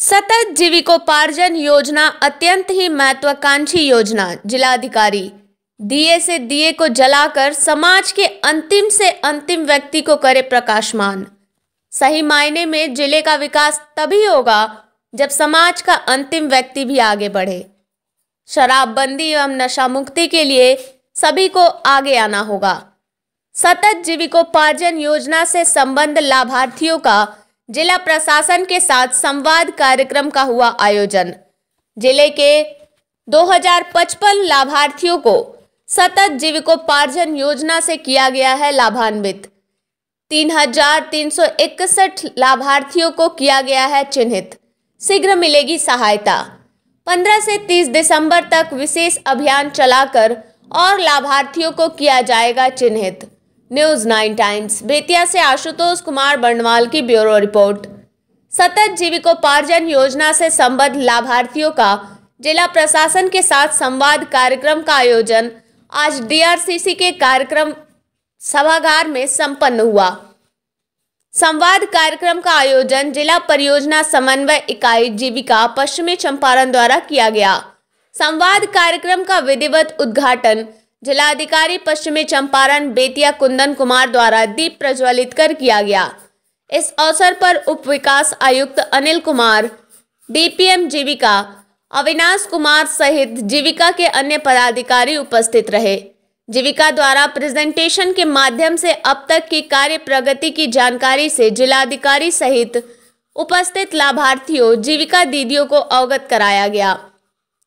सतत जीविकोपार्जन योजना अत्यंत ही महत्वाकांक्षी योजना जिलाधिकारी दिए से दिए को जलाकर समाज के अंतिम से अंतिम व्यक्ति को करे प्रकाशमान सही मायने में जिले का विकास तभी होगा जब समाज का अंतिम व्यक्ति भी आगे बढ़े शराबबंदी एवं नशा मुक्ति के लिए सभी को आगे आना होगा सतत जीविकोपार्जन योजना से संबंध लाभार्थियों का जिला प्रशासन के साथ संवाद कार्यक्रम का हुआ आयोजन जिले के 2055 लाभार्थियों को सतत जीविकोपार्जन योजना से किया गया है लाभान्वित इकसठ लाभार्थियों को किया गया है चिन्हित शीघ्र मिलेगी सहायता 15 से 30 दिसंबर तक विशेष अभियान चलाकर और लाभार्थियों को किया जाएगा चिन्हित न्यूज नाइन टाइम्स बेतिया से आशुतोष कुमार बर्णवाल की ब्यूरो रिपोर्ट सतत जीविकोपार्जन योजना से संबद्ध लाभार्थियों का जिला प्रशासन के साथ संवाद कार्यक्रम का आयोजन आज डीआरसीसी के कार्यक्रम सभागार में संपन्न हुआ संवाद कार्यक्रम का आयोजन जिला परियोजना समन्वय इकाई जीविका पश्चिमी चंपारण द्वारा किया गया संवाद कार्यक्रम का विधिवत उद्घाटन जिलाधिकारी पश्चिमी चंपारण बेतिया कुंदन कुमार द्वारा दीप प्रज्वलित कर किया गया इस अवसर पर उप विकास आयुक्त अनिल कुमार डीपीएम जीविका अविनाश कुमार सहित जीविका के अन्य पदाधिकारी उपस्थित रहे जीविका द्वारा प्रेजेंटेशन के माध्यम से अब तक की कार्य प्रगति की जानकारी से जिलाधिकारी सहित उपस्थित लाभार्थियों जीविका दीदियों को अवगत कराया गया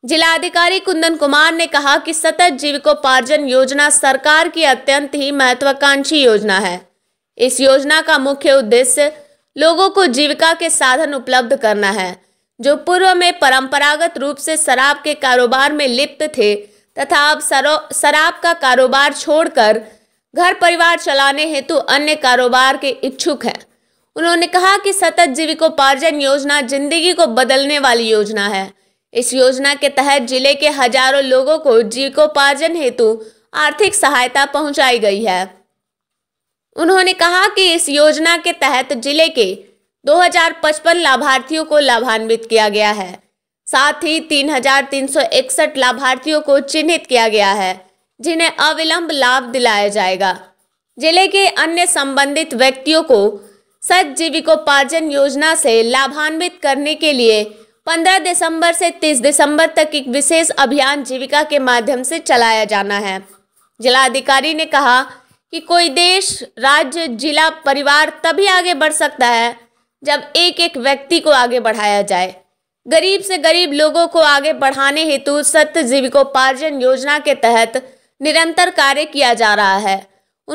जिलाधिकारी कुंदन कुमार ने कहा कि सतत जीविकोपार्जन योजना सरकार की अत्यंत ही महत्वाकांक्षी योजना है इस योजना का मुख्य उद्देश्य लोगों को जीविका के साधन उपलब्ध करना है जो पूर्व में परंपरागत रूप से शराब के कारोबार में लिप्त थे तथा अब शराब का कारोबार छोड़कर घर परिवार चलाने हेतु अन्य कारोबार के इच्छुक हैं उन्होंने कहा कि सतत जीविकोपार्जन योजना जिंदगी को बदलने वाली योजना है इस योजना के तहत जिले के हजारों लोगों को जीविकोपार्जन हेतु आर्थिक सहायता पहुंचाई गई है उन्होंने कहा कि इस योजना के तहत जिले के 2055 लाभार्थियों को लाभान्वित किया गया है साथ ही तीन लाभार्थियों को चिन्हित किया गया है जिन्हें अविलंब लाभ दिलाया जाएगा जिले के अन्य संबंधित व्यक्तियों को सत जीविकोपार्जन योजना से लाभान्वित करने के लिए 15 दिसंबर से 30 दिसंबर तक एक विशेष अभियान जीविका के माध्यम से चलाया जाना है जिलाधिकारी ने कहा कि कोई देश राज्य जिला परिवार तभी आगे बढ़ सकता है जब एक एक व्यक्ति को आगे बढ़ाया जाए गरीब से गरीब लोगों को आगे बढ़ाने हेतु सत्य जीविकोपार्जन योजना के तहत निरंतर कार्य किया जा रहा है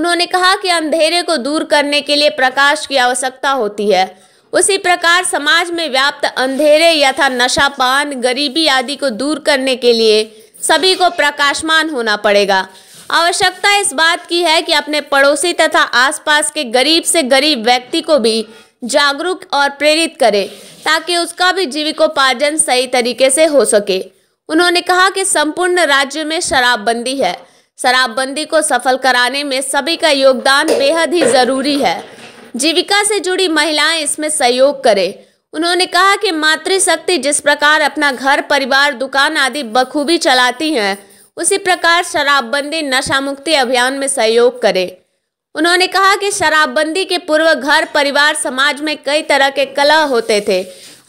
उन्होंने कहा कि अंधेरे को दूर करने के लिए प्रकाश की आवश्यकता होती है उसी प्रकार समाज में व्याप्त अंधेरे यथा नशापान गरीबी आदि को दूर करने के लिए सभी को प्रकाशमान होना पड़ेगा आवश्यकता इस बात की है कि अपने पड़ोसी तथा आसपास के गरीब से गरीब व्यक्ति को भी जागरूक और प्रेरित करें ताकि उसका भी जीविकोपार्जन सही तरीके से हो सके उन्होंने कहा कि संपूर्ण राज्य में शराबबंदी है शराबबंदी को सफल कराने में सभी का योगदान बेहद ही ज़रूरी है जीविका से जुड़ी महिलाएं इसमें सहयोग करें उन्होंने कहा कि मातृशक्ति जिस प्रकार अपना घर परिवार दुकान आदि बखूबी चलाती हैं उसी प्रकार शराबबंदी नशा मुक्ति अभियान में सहयोग करें उन्होंने कहा कि शराबबंदी के पूर्व घर परिवार समाज में कई तरह के कलह होते थे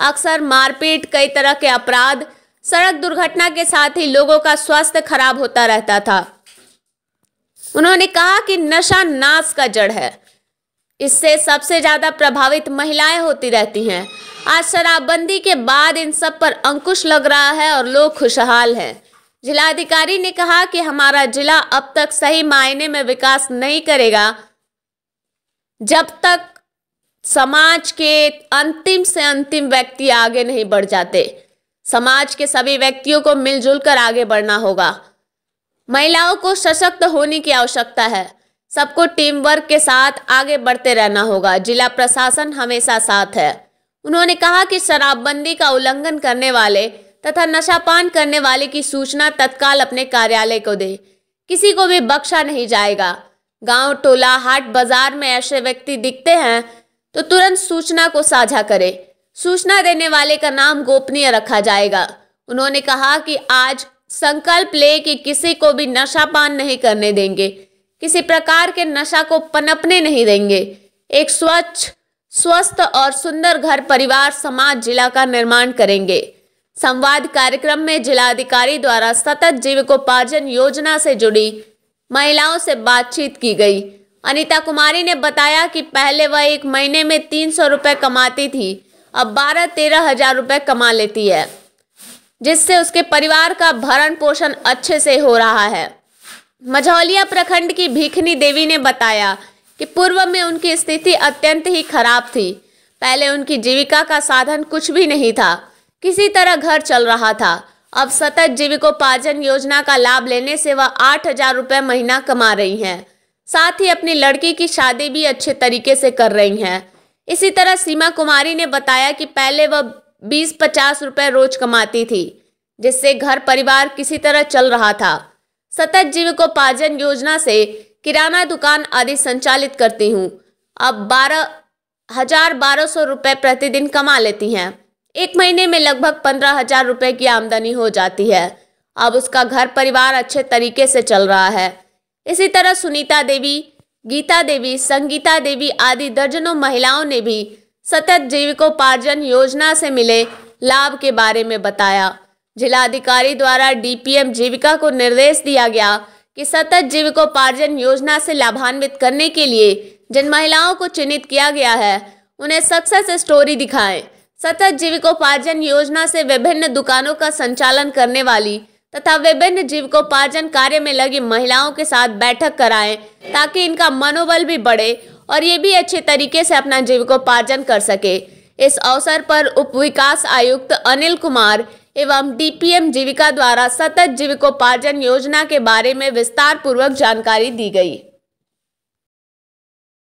अक्सर मारपीट कई तरह के अपराध सड़क दुर्घटना के साथ ही लोगों का स्वास्थ्य खराब होता रहता था उन्होंने कहा कि नशा नाश का जड़ है इससे सबसे ज़्यादा प्रभावित महिलाएं होती रहती हैं आज शराबबंदी के बाद इन सब पर अंकुश लग रहा है और लोग खुशहाल हैं जिलाधिकारी ने कहा कि हमारा जिला अब तक सही मायने में विकास नहीं करेगा जब तक समाज के अंतिम से अंतिम व्यक्ति आगे नहीं बढ़ जाते समाज के सभी व्यक्तियों को मिलजुल कर आगे बढ़ना होगा महिलाओं को सशक्त होने की आवश्यकता है सबको टीम वर्क के साथ आगे बढ़ते रहना होगा जिला प्रशासन हमेशा साथ है उन्होंने कहा कि शराबबंदी का उल्लंघन करने वाले तथा नशापान करने वाले की सूचना तत्काल अपने कार्यालय को दे किसी को भी बख्शा नहीं जाएगा गांव टोला हाट बाजार में ऐसे व्यक्ति दिखते हैं तो तुरंत सूचना को साझा करें सूचना देने वाले का नाम गोपनीय रखा जाएगा उन्होंने कहा कि आज संकल्प ले कि किसी को भी नशा पान नहीं करने देंगे किसी प्रकार के नशा को पनपने नहीं देंगे एक स्वच्छ स्वस्थ और सुंदर घर परिवार समाज जिला का निर्माण करेंगे संवाद कार्यक्रम में जिलाधिकारी द्वारा सतत जीविकोपार्जन योजना से जुड़ी महिलाओं से बातचीत की गई अनिता कुमारी ने बताया कि पहले वह एक महीने में तीन सौ रुपये कमाती थी अब बारह तेरह हजार रुपये कमा लेती है जिससे उसके परिवार का भरण पोषण अच्छे से हो रहा है मझौलिया प्रखंड की भीखनी देवी ने बताया कि पूर्व में उनकी स्थिति अत्यंत ही खराब थी पहले उनकी जीविका का साधन कुछ भी नहीं था किसी तरह घर चल रहा था अब सतत जीविकोपार्जन योजना का लाभ लेने से वह आठ हजार रुपये महीना कमा रही हैं साथ ही अपनी लड़की की शादी भी अच्छे तरीके से कर रही हैं इसी तरह सीमा कुमारी ने बताया कि पहले वह बीस पचास रुपये रोज कमाती थी जिससे घर परिवार किसी तरह चल रहा था सतत जीविकोपार्जन योजना से किराना दुकान आदि संचालित करती हूँ अब बारह हजार बारह सौ रुपये प्रतिदिन कमा लेती हैं एक महीने में लगभग पंद्रह हजार रुपये की आमदनी हो जाती है अब उसका घर परिवार अच्छे तरीके से चल रहा है इसी तरह सुनीता देवी गीता देवी संगीता देवी आदि दर्जनों महिलाओं ने भी सतत जीविकोपार्जन योजना से मिले लाभ के बारे में बताया जिलाधिकारी द्वारा डीपीएम जीविका को निर्देश दिया गया कि सतत जीविकोपार्जन योजना से लाभान्वित करने के लिए जिन महिलाओं को चिन्हित किया गया है उन्हें सक्सेस स्टोरी दिखाएं सतत जीविकोपार्जन योजना से विभिन्न दुकानों का संचालन करने वाली तथा विभिन्न जीविकोपार्जन कार्य में लगी महिलाओं के साथ बैठक कराएं ताकि इनका मनोबल भी बढ़े और ये भी अच्छे तरीके से अपना जीविकोपार्जन कर सके इस अवसर पर उप विकास आयुक्त अनिल कुमार एवं डीपीएम जीविका द्वारा सतत जीविकोपार्जन योजना के बारे में विस्तार पूर्वक जानकारी दी गई